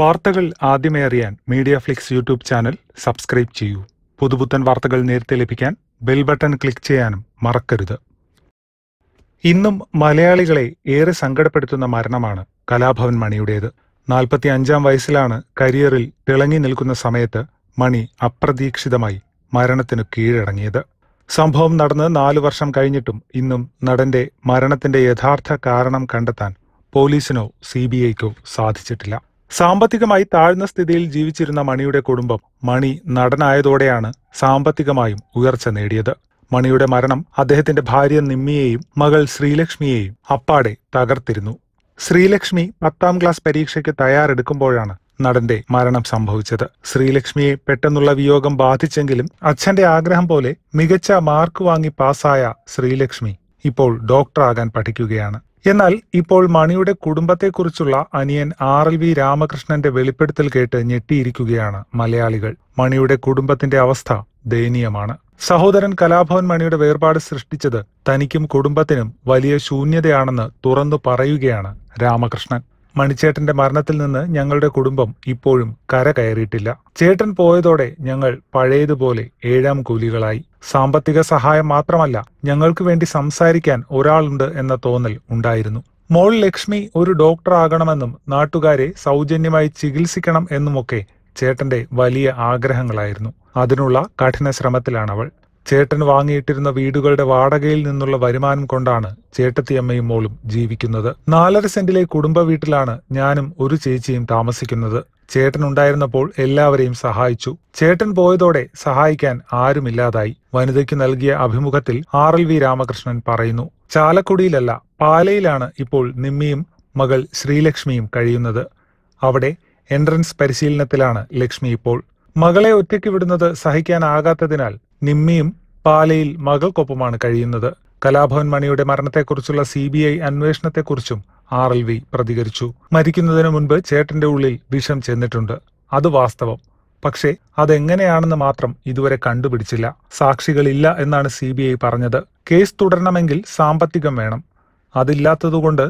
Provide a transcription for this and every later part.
വാർത്തകൾ ആദ്യമേ അറിയാൻ media flix YouTube channel subscribe ചെയ്യൂ പുതുപുത്തൻ വാർത്തകൾ നേരത്തെ ലഭിക്കാൻ ബെൽ ബട്ടൺ ക്ലിക്ക് ചെയ്യാനും മറക്കരുത് ഇന്നും മലയാളികളെ ഏറെ സങ്കടപ്പെടുത്തുന്ന മരണമാണ് കലാഭവൻ മണിയുടേത് നാൽപ്പത്തി അഞ്ചാം വയസ്സിലാണ് കരിയറിൽ തിളങ്ങി നിൽക്കുന്ന സമയത്ത് മണി അപ്രതീക്ഷിതമായി മരണത്തിനു കീഴടങ്ങിയത് സംഭവം നടന്ന് നാലു വർഷം കഴിഞ്ഞിട്ടും ഇന്നും നടന്റെ മരണത്തിന്റെ യഥാർത്ഥ കാരണം കണ്ടെത്താൻ പോലീസിനോ സി ബി ഐക്കോ സാധിച്ചിട്ടില്ല സാമ്പത്തികമായി താഴ്ന്ന സ്ഥിതിയിൽ ജീവിച്ചിരുന്ന മണിയുടെ കുടുംബം മണി നടനായതോടെയാണ് സാമ്പത്തികമായും ഉയർച്ച നേടിയത് മണിയുടെ മരണം അദ്ദേഹത്തിന്റെ ഭാര്യ നിമ്മിയെയും മകൾ ശ്രീലക്ഷ്മിയെയും അപ്പാടെ തകർത്തിരുന്നു ശ്രീലക്ഷ്മി പത്താം ക്ലാസ് പരീക്ഷയ്ക്ക് തയ്യാറെടുക്കുമ്പോഴാണ് നടന്റെ മരണം സംഭവിച്ചത് ശ്രീലക്ഷ്മിയെ പെട്ടെന്നുള്ള വിയോഗം ബാധിച്ചെങ്കിലും അച്ഛന്റെ ആഗ്രഹം പോലെ മികച്ച മാർക്ക് വാങ്ങി പാസ്സായ ശ്രീലക്ഷ്മി ഇപ്പോൾ ഡോക്ടറാകാൻ പഠിക്കുകയാണ് എന്നാൽ ഇപ്പോൾ മണിയുടെ കുടുംബത്തെക്കുറിച്ചുള്ള അനിയൻ ആർ എൽ വി രാമകൃഷ്ണന്റെ വെളിപ്പെടുത്തൽ കേട്ട് ഞെട്ടിയിരിക്കുകയാണ് മലയാളികൾ മണിയുടെ കുടുംബത്തിന്റെ അവസ്ഥ ദയനീയമാണ് സഹോദരൻ കലാഭവൻ മണിയുടെ വേർപാട് സൃഷ്ടിച്ചത് തനിക്കും കുടുംബത്തിനും വലിയ ശൂന്യതയാണെന്ന് തുറന്നു പറയുകയാണ് രാമകൃഷ്ണൻ മണിച്ചേട്ടന്റെ മരണത്തിൽ നിന്ന് ഞങ്ങളുടെ കുടുംബം ഇപ്പോഴും കര കയറിയിട്ടില്ല ചേട്ടൻ പോയതോടെ ഞങ്ങൾ പഴയതുപോലെ ഏഴാം കൂലികളായി സാമ്പത്തിക സഹായം മാത്രമല്ല ഞങ്ങൾക്ക് വേണ്ടി സംസാരിക്കാൻ ഒരാളുണ്ട് എന്ന തോന്നൽ ഉണ്ടായിരുന്നു മോൾ ലക്ഷ്മി ഒരു ഡോക്ടർ ആകണമെന്നും നാട്ടുകാരെ സൗജന്യമായി ചികിത്സിക്കണം എന്നുമൊക്കെ ചേട്ടന്റെ വലിയ ആഗ്രഹങ്ങളായിരുന്നു അതിനുള്ള കഠിന ശ്രമത്തിലാണവൾ ചേട്ടൻ വാങ്ങിയിട്ടിരുന്ന വീടുകളുടെ വാടകയിൽ നിന്നുള്ള വരുമാനം കൊണ്ടാണ് ചേട്ടത്തിയമ്മയും മോളും ജീവിക്കുന്നത് നാലര സെന്റിലെ കുടുംബ വീട്ടിലാണ് ഞാനും ഒരു ചേച്ചിയും താമസിക്കുന്നത് ചേട്ടൻ ഉണ്ടായിരുന്നപ്പോൾ എല്ലാവരെയും സഹായിച്ചു ചേട്ടൻ പോയതോടെ സഹായിക്കാൻ ആരുമില്ലാതായി വനിതയ്ക്ക് നൽകിയ അഭിമുഖത്തിൽ ആർ എൽ വി രാമകൃഷ്ണൻ പറയുന്നു ചാലക്കുടിയിലല്ല പാലയിലാണ് ഇപ്പോൾ നിമ്മിയും മകൾ ശ്രീലക്ഷ്മിയും കഴിയുന്നത് അവിടെ എൻട്രൻസ് പരിശീലനത്തിലാണ് ലക്ഷ്മി ഇപ്പോൾ മകളെ ഒറ്റയ്ക്ക് വിടുന്നത് സഹിക്കാനാകാത്തതിനാൽ നിമ്മിയും പാലയിൽ മകൾക്കൊപ്പമാണ് കഴിയുന്നത് കലാഭവൻ മണിയുടെ മരണത്തെക്കുറിച്ചുള്ള സി ബി ഐ അന്വേഷണത്തെക്കുറിച്ചും ആർ എൽ വി പ്രതികരിച്ചു മരിക്കുന്നതിന് മുൻപ് ചേട്ടന്റെ ഉള്ളിൽ വിഷം ചെന്നിട്ടുണ്ട് അത് വാസ്തവം പക്ഷേ അതെങ്ങനെയാണെന്ന് മാത്രം ഇതുവരെ കണ്ടുപിടിച്ചില്ല സാക്ഷികളില്ല എന്നാണ് സി ബി ഐ പറഞ്ഞത് കേസ് തുടരണമെങ്കിൽ സാമ്പത്തികം വേണം അതില്ലാത്തതുകൊണ്ട്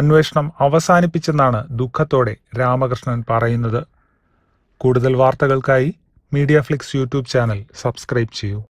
അന്വേഷണം അവസാനിപ്പിച്ചെന്നാണ് ദുഃഖത്തോടെ രാമകൃഷ്ണൻ പറയുന്നത് കൂടുതൽ വാർത്തകൾക്കായി media flix YouTube channel subscribe ചെയ്യൂ